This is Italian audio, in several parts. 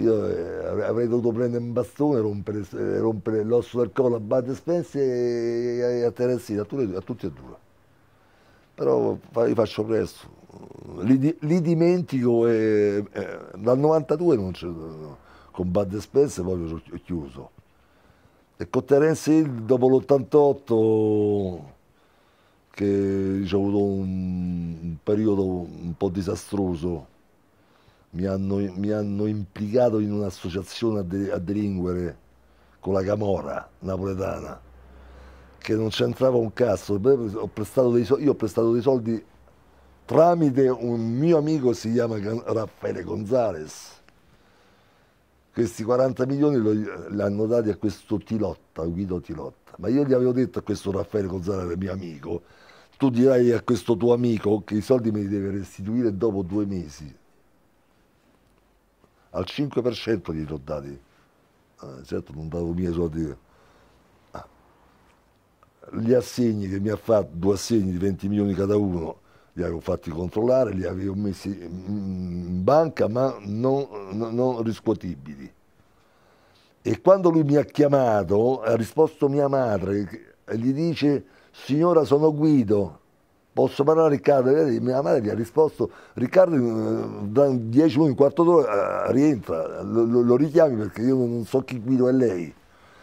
io eh, avrei dovuto prendere un bastone, rompere, eh, rompere l'osso del collo a Bud Spencer e a Teresina, a, tutti e due. Però li faccio presto, li, li dimentico e, eh, dal 92 non c'è, con Bud Spencer poi ho chiuso. E con Terence Hill dopo l'88 che diciamo, ho avuto un, un periodo un po' disastroso mi hanno, mi hanno implicato in un'associazione a, de, a delinquere con la Camorra napoletana che non c'entrava un cazzo, ho prestato dei io ho prestato dei soldi tramite un mio amico si chiama Raffaele Gonzales. Questi 40 milioni li hanno dati a questo Tilotta, Guido Tilotta. Ma io gli avevo detto a questo Raffaele Gonzales, mio amico, tu dirai a questo tuo amico che i soldi me li deve restituire dopo due mesi al 5% gli ho dati. Eh, certo non davo miei soldi. Ah. Gli assegni che mi ha fatto, due assegni di 20 milioni cada uno, li avevo fatti controllare, li avevo messi in banca ma non, non riscuotibili. E quando lui mi ha chiamato, ha risposto mia madre, e gli dice signora sono Guido, Posso parlare a Riccardo? Mia madre gli ha risposto, Riccardo eh, da 10 minuti, un quarto d'ora eh, rientra, lo, lo, lo richiami perché io non so chi guido è lei.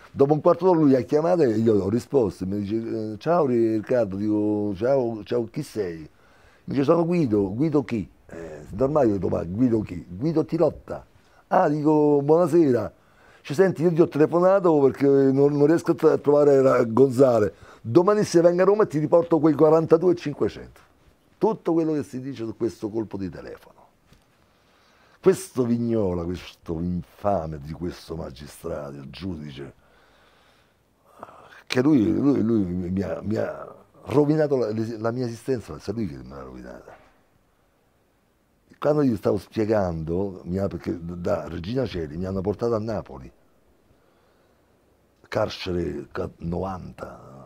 Dopo un quarto d'ora lui ha chiamato e io ho risposto. Mi dice, eh, ciao Riccardo, dico, ciao, ciao chi sei? Mi dice, sono Guido, Guido chi? Eh, normale io dico, ma Guido chi? Guido Tirotta. Ah, dico, buonasera. Cioè, senti, io ti ho telefonato perché non, non riesco a trovare Gonzale. Domani se vengo a Roma ti riporto quei 42,500. Tutto quello che si dice su questo colpo di telefono. Questo Vignola, questo infame di questo magistrato, il giudice, che lui, lui, lui mi, ha, mi, ha, rovinato la, la mia esistenza, è lui che mi ha rovinata quando gli stavo spiegando, perché da Regina Celi mi hanno portato a Napoli, carcere 90,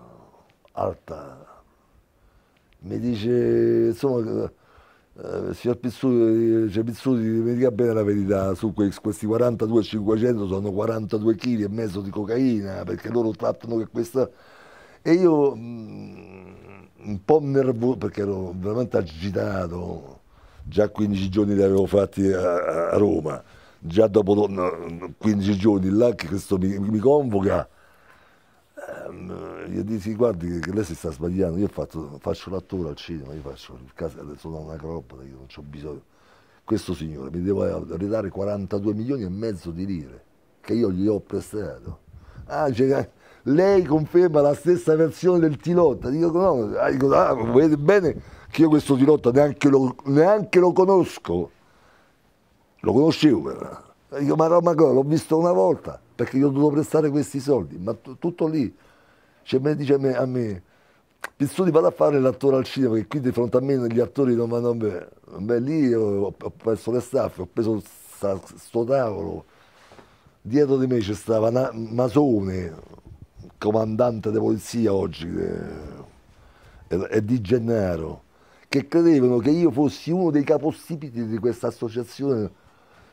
alta. Mi dice, insomma, eh, signor Pizzuti, cioè Pizzuti, mi dica bene la verità, su questi 42,500 sono 42 kg e mezzo di cocaina, perché loro trattano che questa... E io, mh, mm, un po' nervoso, perché ero veramente agitato, già 15 giorni li avevo fatti a, a Roma, già dopo 15 giorni là che questo mi, mi convoca gli ehm, dissi guardi che lei si sta sbagliando, io fatto, faccio l'attore al cinema, io faccio il caso, sono una croppa, io non ho bisogno. Questo signore mi deve ridare 42 milioni e mezzo di lire che io gli ho prestato. Ah, cioè, lei conferma la stessa versione del Tilotta. Dico, no, ah, dico, ah, vedete bene che io questo Tilotta neanche lo, neanche lo conosco. Lo conoscevo però. Dico, ma, ma l'ho visto una volta perché gli ho dovuto prestare questi soldi, ma tutto lì. Cioè, me dice a me, a me Pizzuti vado a fare l'attore al cinema, perché qui di fronte a me gli attori non vanno bene. Beh, lì ho, ho perso le staffe, ho preso sta, sto tavolo. Dietro di me c'è stava una, Masone, comandante di polizia oggi, e Di Gennaro, che credevano che io fossi uno dei capostipiti di questa associazione.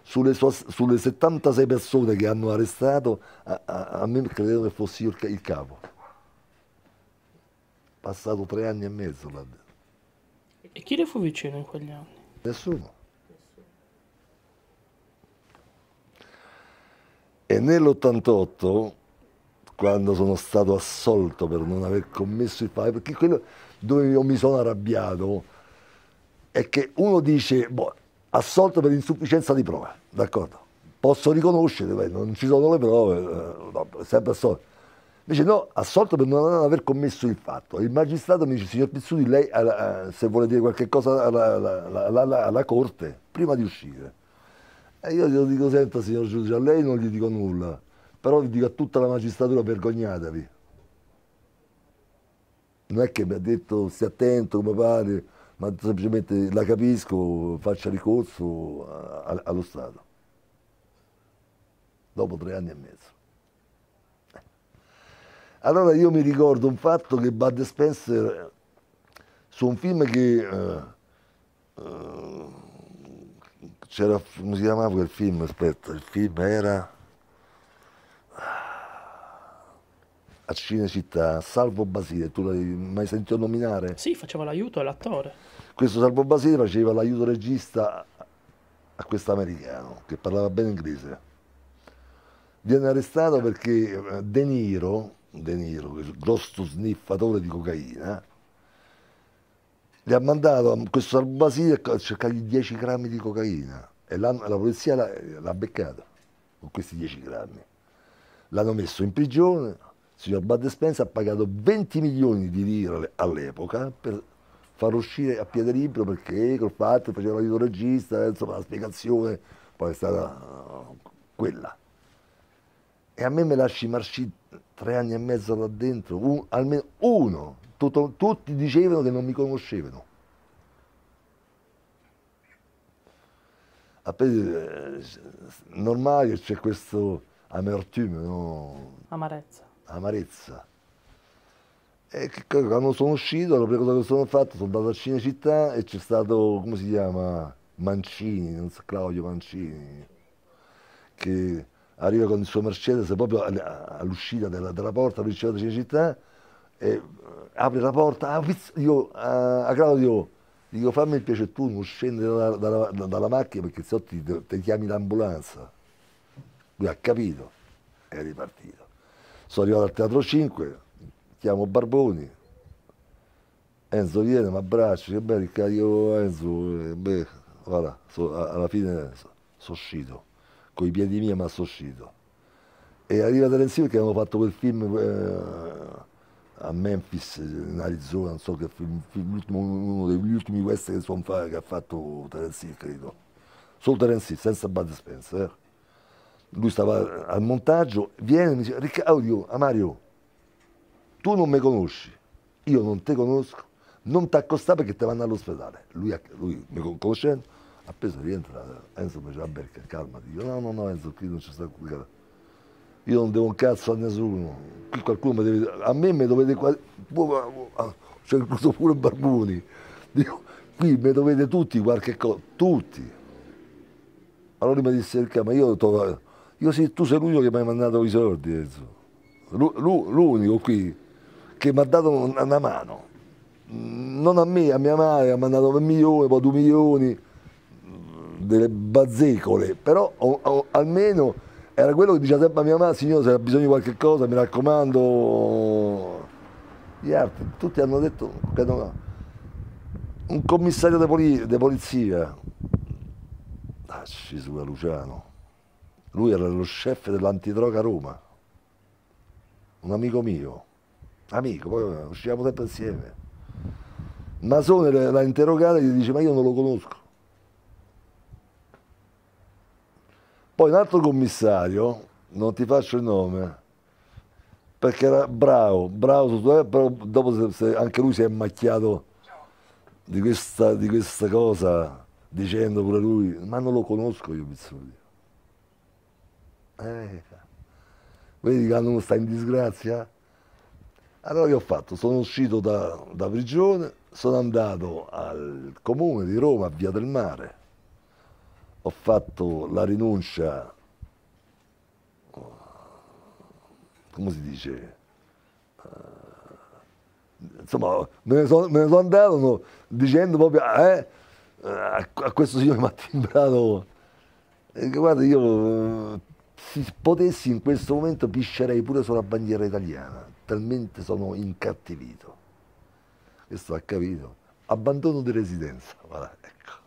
Sulle, sulle 76 persone che hanno arrestato, a, a, a me credevano che fossi io il, il capo passato tre anni e mezzo là dentro. E chi le fu vicino in quegli anni? Nessuno. E nell'88, quando sono stato assolto per non aver commesso il fai, perché quello dove io mi sono arrabbiato è che uno dice, boh, assolto per insufficienza di prove, d'accordo? Posso riconoscere, beh, non ci sono le prove, eh, sempre assolto Invece no, assolto per non aver commesso il fatto. Il magistrato mi dice, signor Pizzuti, lei eh, eh, se vuole dire qualche cosa alla, alla, alla, alla Corte, prima di uscire. E io glielo dico, senta signor giudice, a lei non gli dico nulla, però vi dico a tutta la magistratura, vergognatevi. Non è che mi ha detto, stia attento come pare, ma semplicemente la capisco, faccia ricorso eh, allo Stato. Dopo tre anni e mezzo. Allora io mi ricordo un fatto che Bud Spencer su un film che uh, uh, c'era, come si chiamava quel film? Aspetta, il film era ah, a Cinecittà, Salvo Basile, tu l'hai mai sentito nominare? Sì, faceva l'aiuto all'attore. Questo Salvo Basile faceva l'aiuto regista a questo americano che parlava bene inglese. Viene arrestato perché eh, De Niro, De Niro, quel grosso sniffatore di cocaina, gli ha mandato a questo Albasile a cercare 10 grammi di cocaina e la polizia l'ha beccato con questi 10 grammi. L'hanno messo in prigione, il signor Bud Spence ha pagato 20 milioni di lire all'epoca per farlo uscire a piede libero perché col fatto faceva l'aiuto regista, insomma la spiegazione poi è stata quella e a me me lasci marci tre anni e mezzo là dentro, un, almeno uno, tutto, tutti dicevano che non mi conoscevano. Appena, eh, normale c'è questo amertume, no? amarezza. amarezza. E quando sono uscito, la prima cosa che sono fatto, sono andato a Cinecittà e c'è stato, come si chiama, Mancini, non so, Claudio Mancini, che arriva con il suo Mercedes proprio all'uscita della, della porta all'uscita della città, e eh, apre la porta, ah, io, a, a Claudio dico fammi il piacere tu non scendi dalla, dalla, dalla macchina perché se no ti, ti chiami l'ambulanza. Lui ha capito, è ripartito. Sono arrivato al Teatro 5, chiamo Barboni, Enzo viene, mi abbraccia, che bello, caro Enzo, eh, beh, voilà, so, alla fine sono so uscito con i piedi miei ma sono sorcito. E arriva Terenzio Hill che avevano fatto quel film eh, a Memphis, in Arizona, non so che film, film uno degli ultimi western che, che, ha fatto Terenzio, credo. Solo Terenzio, senza Bud Spencer. Eh. Lui stava al montaggio, viene e mi dice, Riccardo, Mario, tu non mi conosci, io non te conosco, non ti accostare perché te vanno all'ospedale. Lui, lui mi conoscendo, Appena rientra Enzo mi dice, vabbè, calma, dico, no, no, no, Enzo, qui non ci sta qui. Io non devo un cazzo a nessuno, qui qualcuno mi deve, a me mi dovete quasi, ah, ah, c'è incluso pure Barbuni, dico, qui mi dovete tutti qualche cosa, tutti. Allora mi disse, il ma io, to... io sì, tu sei l'unico che mi hai mandato i soldi, Enzo. L'unico qui che mi ha dato una mano non a me, a mia madre, ha mandato un milione, poi due milioni delle bazzecole, però o, o, almeno era quello che diceva sempre a mia mamma, signore se ha bisogno di qualche cosa mi raccomando, gli altri, tutti hanno detto, credo, un commissario di polizia, Dacci sulla Luciano, lui era lo chef dell'antidroga Roma, un amico mio, amico, poi uscivamo sempre insieme. Masone l'ha interrogato e gli dice ma io non lo conosco. Poi un altro commissario, non ti faccio il nome, perché era bravo, bravo, eh, però dopo anche lui si è macchiato di questa, di questa cosa, dicendo pure lui, ma non lo conosco io Pizzuti. Eh, vedi quando uno sta in disgrazia? Allora che ho fatto? Sono uscito da, da prigione, sono andato al comune di Roma, a Via del Mare, ho fatto la rinuncia, come si dice? Eh, insomma, me ne sono, son andato no, dicendo proprio eh, a, a, questo signore Mattimbrano, eh, guarda io se potessi in questo momento piscerei pure sulla bandiera italiana, talmente sono incattivito. Questo ha capito. Abbandono di residenza, voilà, ecco.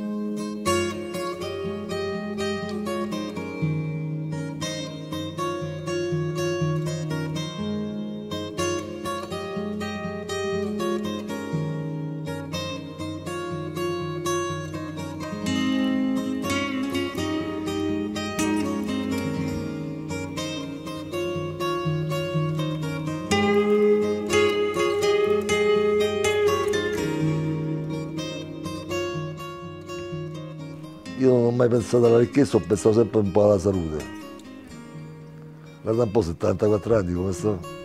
mai pensato alla ricchezza, ho pensato sempre un po' alla salute. Guarda un po', 74 anni come sto.